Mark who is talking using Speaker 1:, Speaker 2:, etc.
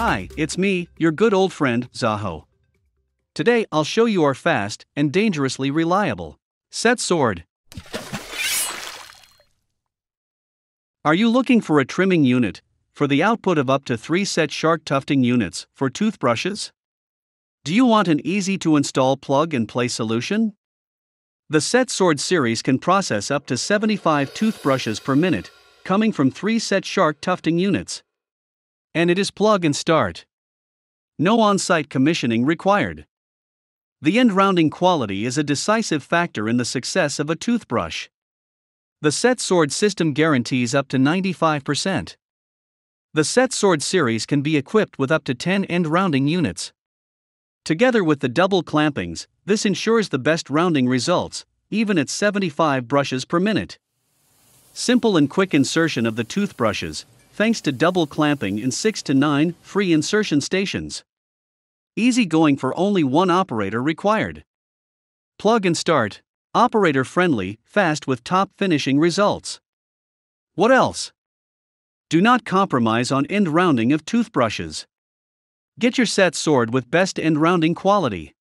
Speaker 1: Hi, it's me, your good old friend, Zaho. Today I'll show you our fast and dangerously reliable set sword. Are you looking for a trimming unit for the output of up to 3 set shark tufting units for toothbrushes? Do you want an easy to install plug and play solution? The Set Sword series can process up to 75 toothbrushes per minute, coming from 3 set shark tufting units. And it is plug and start. No on site commissioning required. The end rounding quality is a decisive factor in the success of a toothbrush. The Set Sword system guarantees up to 95%. The Set Sword series can be equipped with up to 10 end rounding units. Together with the double clampings, this ensures the best rounding results, even at 75 brushes per minute. Simple and quick insertion of the toothbrushes, thanks to double clamping in 6 to 9 free insertion stations. Easy going for only one operator required. Plug and start, operator friendly, fast with top finishing results. What else? Do not compromise on end rounding of toothbrushes. Get your set sorted with best end rounding quality.